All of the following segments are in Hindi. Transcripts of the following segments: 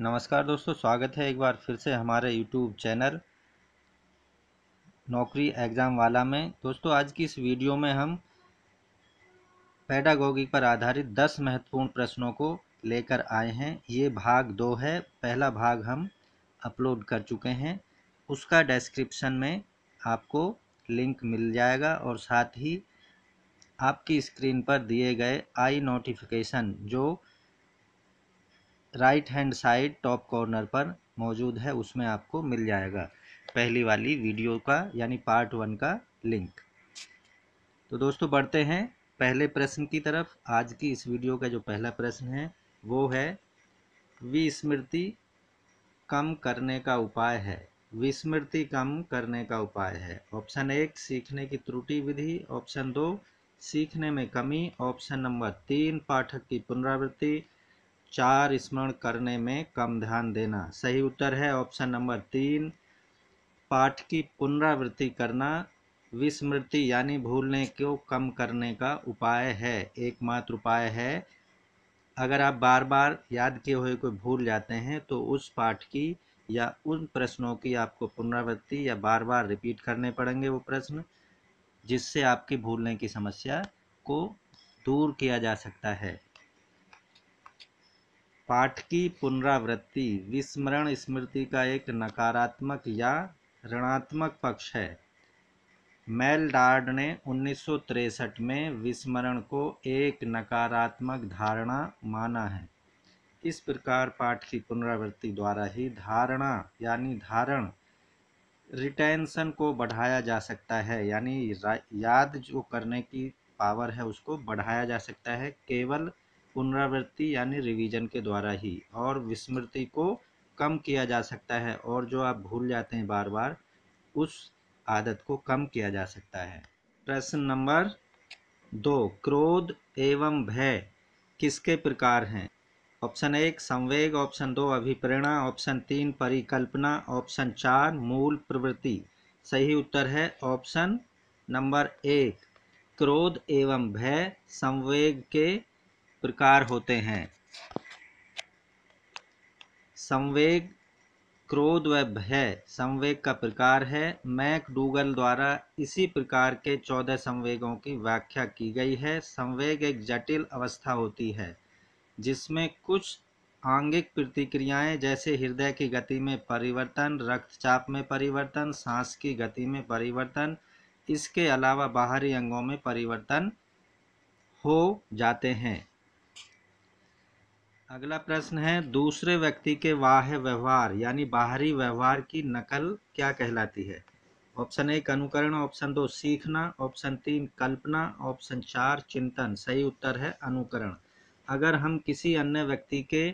नमस्कार दोस्तों स्वागत है एक बार फिर से हमारे यूट्यूब चैनल नौकरी एग्ज़ाम वाला में दोस्तों आज की इस वीडियो में हम पैडागोगी पर आधारित 10 महत्वपूर्ण प्रश्नों को लेकर आए हैं ये भाग दो है पहला भाग हम अपलोड कर चुके हैं उसका डिस्क्रिप्शन में आपको लिंक मिल जाएगा और साथ ही आपकी स्क्रीन पर दिए गए आई नोटिफिकेशन जो right hand side top corner पर मौजूद है उसमें आपको मिल जाएगा पहली वाली वीडियो का यानी पार्ट वन का लिंक तो दोस्तों बढ़ते हैं पहले प्रश्न की तरफ आज की इस वीडियो का जो पहला प्रश्न है वो है विस्मृति कम करने का उपाय है विस्मृति कम करने का उपाय है ऑप्शन एक सीखने की त्रुटि विधि ऑप्शन दो सीखने में कमी ऑप्शन नंबर तीन पाठक की पुनरावृत्ति चार स्मरण करने में कम ध्यान देना सही उत्तर है ऑप्शन नंबर तीन पाठ की पुनरावृत्ति करना विस्मृति यानी भूलने को कम करने का उपाय है एकमात्र उपाय है अगर आप बार बार याद किए हुए कोई भूल जाते हैं तो उस पाठ की या उन प्रश्नों की आपको पुनरावृत्ति या बार बार रिपीट करने पड़ेंगे वो प्रश्न जिससे आपकी भूलने की समस्या को दूर किया जा सकता है पाठ की पुनरावृत्ति विस्मरण स्मृति का एक नकारात्मक या ऋणात्मक पक्ष है डार्ड ने उन्नीस में विस्मरण को एक नकारात्मक धारणा माना है इस प्रकार पाठ की पुनरावृत्ति द्वारा ही धारणा यानी धारण रिटेंशन को बढ़ाया जा सकता है यानी याद जो करने की पावर है उसको बढ़ाया जा सकता है केवल पुनरावृत्ति यानी रिवीजन के द्वारा ही और विस्मृति को कम किया जा सकता है और जो आप भूल जाते हैं बार बार उस आदत को कम किया जा सकता है प्रश्न नंबर दो क्रोध एवं भय किसके प्रकार हैं ऑप्शन एक संवेग ऑप्शन दो अभिप्रेरणा ऑप्शन तीन परिकल्पना ऑप्शन चार मूल प्रवृत्ति सही उत्तर है ऑप्शन नंबर एक क्रोध एवं भय संवेग के प्रकार होते हैं संवेग क्रोध व भय संवेग का प्रकार है मैक डूगल द्वारा इसी प्रकार के चौदह संवेगों की व्याख्या की गई है संवेग एक जटिल अवस्था होती है जिसमें कुछ आंगिक प्रतिक्रियाएं जैसे हृदय की गति में परिवर्तन रक्तचाप में परिवर्तन सांस की गति में परिवर्तन इसके अलावा बाहरी अंगों में परिवर्तन हो जाते हैं अगला प्रश्न है दूसरे व्यक्ति के वाह व्यवहार यानी बाहरी व्यवहार की नकल क्या कहलाती है ऑप्शन एक अनुकरण ऑप्शन दो सीखना ऑप्शन तीन कल्पना ऑप्शन चार चिंतन सही उत्तर है अनुकरण अगर हम किसी अन्य व्यक्ति के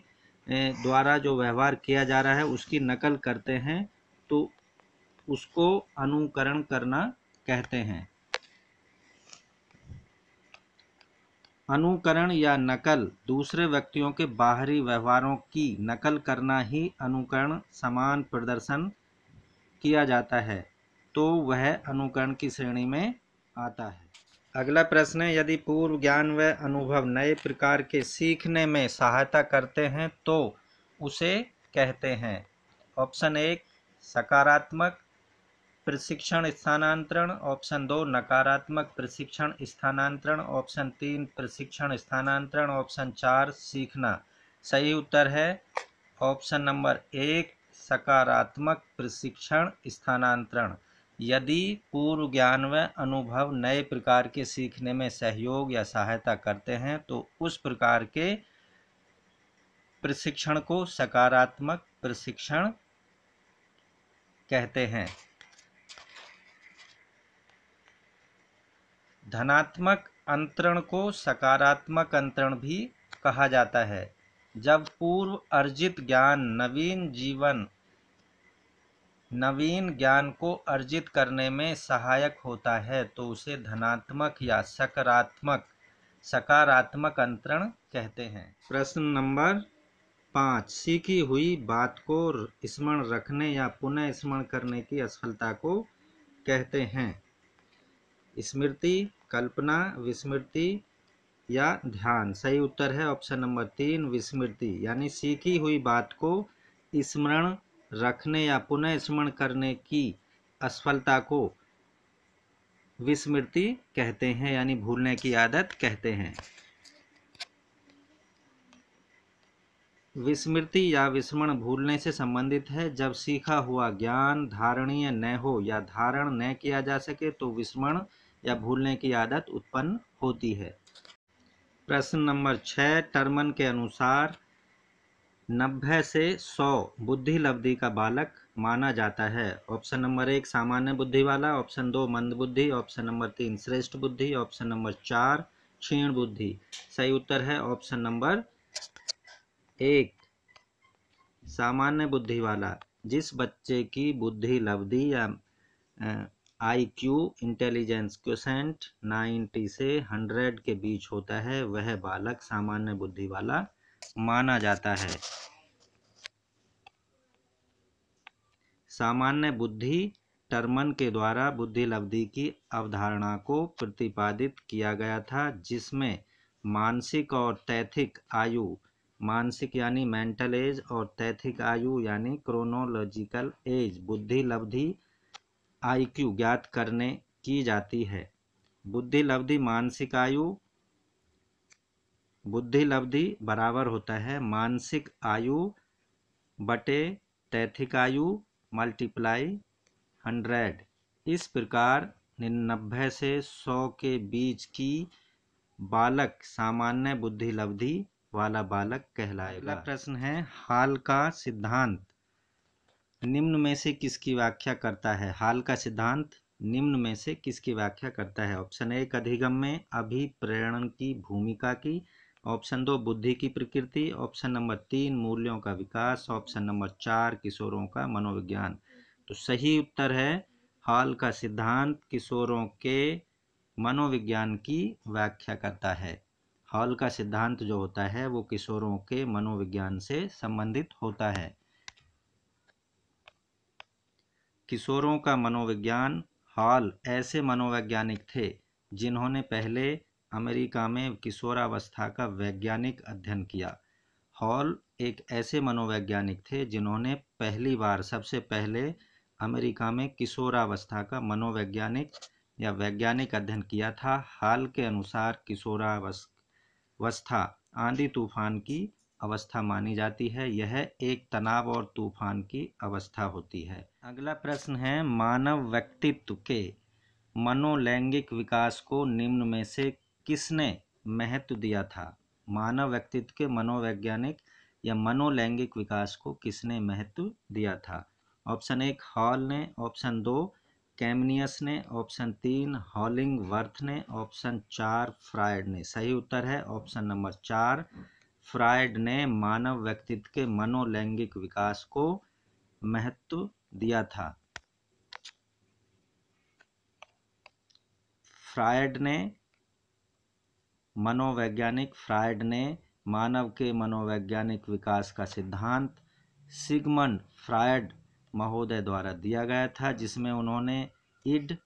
द्वारा जो व्यवहार किया जा रहा है उसकी नकल करते हैं तो उसको अनुकरण करना कहते हैं अनुकरण या नकल दूसरे व्यक्तियों के बाहरी व्यवहारों की नकल करना ही अनुकरण समान प्रदर्शन किया जाता है तो वह अनुकरण की श्रेणी में आता है अगला प्रश्न है यदि पूर्व ज्ञान व अनुभव नए प्रकार के सीखने में सहायता करते हैं तो उसे कहते हैं ऑप्शन एक सकारात्मक प्रशिक्षण स्थानांतरण ऑप्शन दो नकारात्मक प्रशिक्षण स्थानांतरण ऑप्शन तीन प्रशिक्षण स्थानांतरण ऑप्शन चार सीखना सही उत्तर है ऑप्शन नंबर एक सकारात्मक प्रशिक्षण स्थानांतरण यदि पूर्व ज्ञान व अनुभव नए प्रकार के सीखने में सहयोग या सहायता करते हैं तो उस प्रकार के प्रशिक्षण को सकारात्मक प्रशिक्षण कहते हैं धनात्मक अंतरण को सकारात्मक अंतरण भी कहा जाता है जब पूर्व अर्जित ज्ञान नवीन जीवन नवीन ज्ञान को अर्जित करने में सहायक होता है तो उसे धनात्मक या सकारात्मक सकारात्मक अंतरण कहते हैं प्रश्न नंबर पाँच सीखी हुई बात को स्मरण रखने या पुनः स्मरण करने की असफलता को कहते हैं स्मृति कल्पना विस्मृति या ध्यान सही उत्तर है ऑप्शन नंबर तीन विस्मृति यानी सीखी हुई बात को स्मरण रखने या पुनः स्मरण करने की असफलता को विस्मृति कहते हैं यानी भूलने की आदत कहते हैं विस्मृति या विस्मरण भूलने से संबंधित है जब सीखा हुआ ज्ञान धारणीय न हो या धारण न किया जा सके तो विस्मरण या भूलने की आदत उत्पन्न होती है प्रश्न नंबर छः टर्मन के अनुसार नब्बे से सौ बुद्धि लब्धि का बालक माना जाता है ऑप्शन नंबर एक सामान्य बुद्धि वाला ऑप्शन दो मंद बुद्धि ऑप्शन नंबर तीन श्रेष्ठ बुद्धि ऑप्शन नंबर चार क्षीण बुद्धि सही उत्तर है ऑप्शन नंबर एक सामान्य बुद्धि वाला जिस बच्चे की बुद्धि लब्धि या आईक्यू इंटेलिजेंस क्वेश्चन 90 से 100 के बीच होता है वह बालक सामान्य बुद्धि वाला माना जाता है सामान्य बुद्धि टर्मन के द्वारा बुद्धि लब्धि की अवधारणा को प्रतिपादित किया गया था जिसमें मानसिक और तैथिक आयु मानसिक यानी मेंटल एज और तैथिक आयु यानी क्रोनोलॉजिकल एज बुद्धि लब्धि आईक्यू ज्ञात करने की जाती है बुद्धि लब्धि मानसिक आयु बुद्धि लब्धि बराबर होता है मानसिक आयु बटे तैथिक आयु मल्टीप्लाई हंड्रेड इस प्रकार निन्नबे से सौ के बीच की बालक सामान्य बुद्धि लब्धि वाला बालक कहलाएगा प्रश्न है हाल का सिद्धांत निम्न में से किसकी व्याख्या करता है हाल का सिद्धांत निम्न में से किसकी व्याख्या करता है ऑप्शन एक अधिगम में अभिप्रेरण की भूमिका की ऑप्शन दो बुद्धि की प्रकृति ऑप्शन नंबर तीन मूल्यों का विकास ऑप्शन नंबर चार किशोरों का मनोविज्ञान तो सही उत्तर है हाल का सिद्धांत किशोरों के मनोविज्ञान की व्याख्या करता है हॉल का सिद्धांत जो होता है वो किशोरों के मनोविज्ञान से संबंधित होता है किशोरों का मनोविज्ञान हॉल ऐसे मनोवैज्ञानिक थे जिन्होंने पहले अमेरिका में किशोरावस्था का वैज्ञानिक अध्ययन किया हॉल एक ऐसे मनोवैज्ञानिक थे जिन्होंने पहली बार सबसे पहले अमेरिका में किशोरावस्था का मनोवैज्ञानिक या वैज्ञानिक अध्ययन किया था हाल के अनुसार किशोरावस्था आंधी तूफान की अवस्था मानी जाती है यह एक तनाव और तूफान की अवस्था होती है अगला प्रश्न है मानव व्यक्तित्व के मनोलैंगिक विकास को निम्न में से किसने महत्व दिया था मानव व्यक्तित्व के मनोवैज्ञानिक या मनोलैंगिक विकास को किसने महत्व दिया था ऑप्शन एक हॉल ने ऑप्शन दो कैमनियस ने ऑप्शन तीन हॉलिंग वर्थ ने ऑप्शन चार फ्रायड ने सही उत्तर है ऑप्शन नंबर चार फ्रायड ने मानव व्यक्तित्व के मनोलैंगिक विकास को महत्व दिया था फ्रायड ने मनोवैज्ञानिक फ्रायड ने मानव के मनोवैज्ञानिक विकास का सिद्धांत सिगमंड फ्रायड महोदय द्वारा दिया गया था जिसमें उन्होंने इड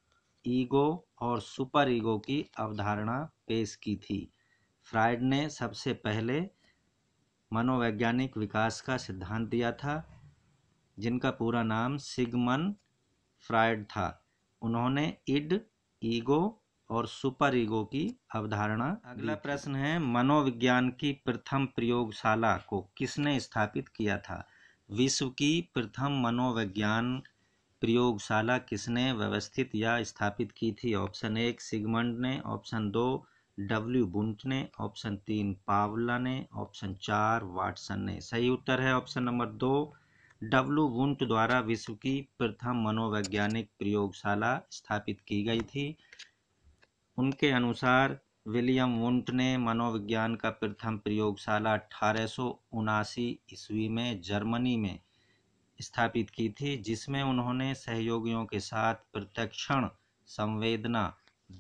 ईगो और सुपर ईगो की अवधारणा पेश की थी फ्रायड ने सबसे पहले मनोवैज्ञानिक विकास का सिद्धांत दिया था जिनका पूरा नाम सिगमन फ्रायड था उन्होंने इड ईगो और सुपर ईगो की अवधारणा अगला प्रश्न है मनोविज्ञान की प्रथम प्रयोगशाला को किसने स्थापित किया था विश्व की प्रथम मनोविज्ञान प्रयोगशाला किसने व्यवस्थित या स्थापित की थी ऑप्शन एक सिगमंड ने ऑप्शन दो डब्ल्यू बुंट ने ऑप्शन तीन पावला ने ऑप्शन चार वाटसन ने सही उत्तर है ऑप्शन नंबर दो डब्ल्यू बुंट द्वारा विश्व की प्रथम मनोवैज्ञानिक प्रयोगशाला स्थापित की गई थी उनके अनुसार विलियम वुंट ने मनोविज्ञान का प्रथम प्रयोगशाला अठारह ईस्वी में जर्मनी में स्थापित की थी जिसमें उन्होंने सहयोगियों के साथ प्रत्यक्षण संवेदना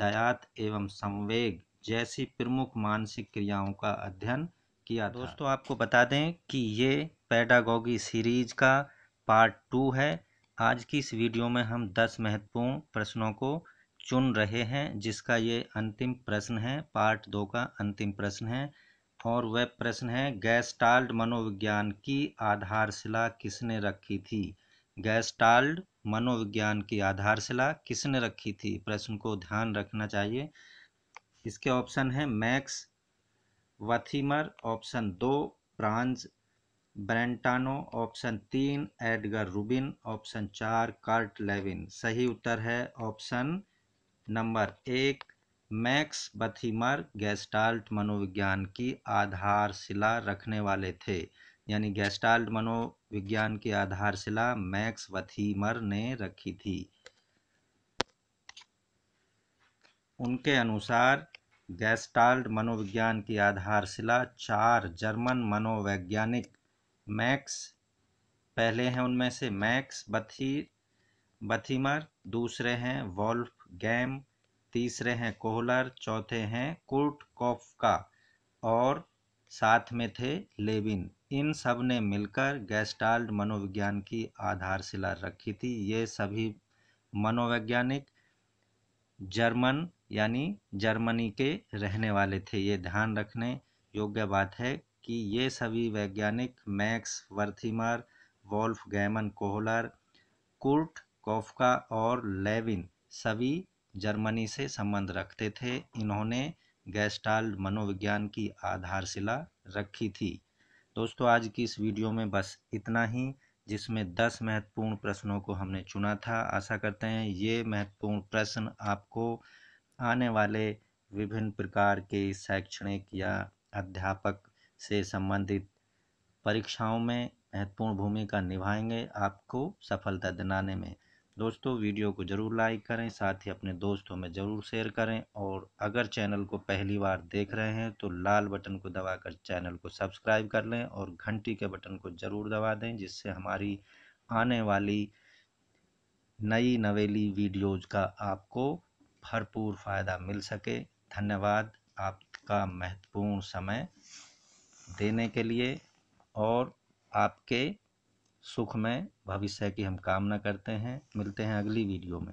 दयात एवं संवेग जैसी प्रमुख मानसिक क्रियाओं का अध्ययन किया था। दोस्तों आपको बता दें कि ये पैडागॉगी सीरीज का पार्ट टू है आज की इस वीडियो में हम दस महत्वपूर्ण प्रश्नों को चुन रहे हैं जिसका ये अंतिम प्रश्न है पार्ट दो का अंतिम प्रश्न है और वह प्रश्न है गैस्टाल्ड मनोविज्ञान की आधारशिला किसने रखी थी गैस्टाल्ड मनोविज्ञान की आधारशिला किसने रखी थी प्रश्न को ध्यान रखना चाहिए इसके ऑप्शन हैं मैक्स वथीमर ऑप्शन दो ब्रांज ब्रेंटानो ऑप्शन तीन एडगर रूबिन ऑप्शन चार कार्ट लेविन सही उत्तर है ऑप्शन नंबर एक मैक्स बथीमर गैस्टाल्ट मनोविज्ञान की आधारशिला रखने वाले थे यानी गैस्टाल्ट मनोविज्ञान की आधारशिला मैक्स वथीमर ने रखी थी उनके अनुसार गैस्टाल्ड मनोविज्ञान की आधारशिला चार जर्मन मनोवैज्ञानिक मैक्स पहले हैं उनमें से मैक्स बथी बथीमर दूसरे हैं वॉल्फ गैम तीसरे हैं कोहलर चौथे हैं कुर्ट का और साथ में थे लेविन इन सब ने मिलकर गैस्टाल्ड मनोविज्ञान की आधारशिला रखी थी ये सभी मनोवैज्ञानिक जर्मन यानी जर्मनी के रहने वाले थे ये ध्यान रखने योग्य बात है कि ये सभी वैज्ञानिक Max Wertheimer Wolfgang Kohler Kurt Koffka और लेविन सभी जर्मनी से संबंध रखते थे इन्होंने गैस्टाल मनोविज्ञान की आधारशिला रखी थी दोस्तों आज की इस वीडियो में बस इतना ही जिसमें 10 महत्वपूर्ण प्रश्नों को हमने चुना था आशा करते हैं ये महत्वपूर्ण प्रश्न आपको आने वाले विभिन्न प्रकार के शैक्षणिक या अध्यापक से संबंधित परीक्षाओं में महत्वपूर्ण भूमिका निभाएंगे आपको सफलता दिलाने में दोस्तों वीडियो को ज़रूर लाइक करें साथ ही अपने दोस्तों में ज़रूर शेयर करें और अगर चैनल को पहली बार देख रहे हैं तो लाल बटन को दबाकर चैनल को सब्सक्राइब कर लें और घंटी के बटन को ज़रूर दबा दें जिससे हमारी आने वाली नई नवेली वीडियोज़ का आपको भरपूर फ़ायदा मिल सके धन्यवाद आपका महत्वपूर्ण समय देने के लिए और आपके सुखमय भविष्य की हम कामना करते हैं मिलते हैं अगली वीडियो में